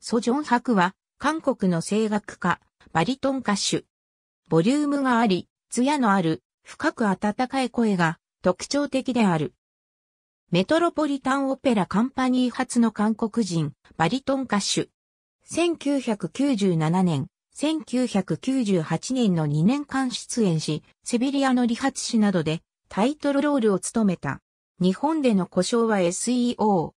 ソジョン博は、韓国の声楽家、バリトン歌手。ボリュームがあり、艶のある、深く温かい声が特徴的である。メトロポリタンオペラカンパニー初の韓国人、バリトン歌手。1997年、1998年の2年間出演し、セビリアの理髪師などでタイトルロールを務めた。日本での故障は SEO、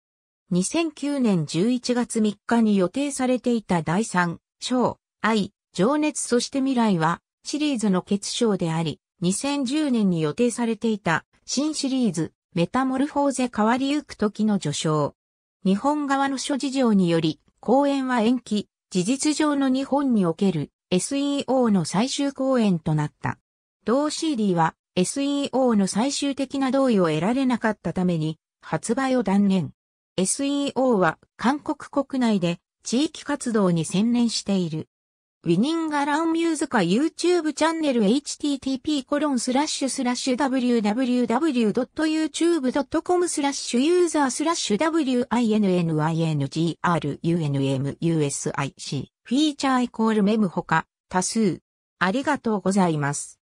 2009年11月3日に予定されていた第3章、愛、情熱そして未来はシリーズの結章であり、2010年に予定されていた新シリーズ、メタモルフォーゼ変わりゆく時の序章。日本側の諸事情により、公演は延期、事実上の日本における SEO の最終公演となった。同 CD は SEO の最終的な同意を得られなかったために発売を断念。SEO は韓国国内で地域活動に専念している。ウィニンアランミューズか YouTube チャンネル http コロンスラッシュスラッシュ www.youtube.com スラッシュユーザースラッシュ winningrunmusic フィーチャーイコールメムほか多数ありがとうございます。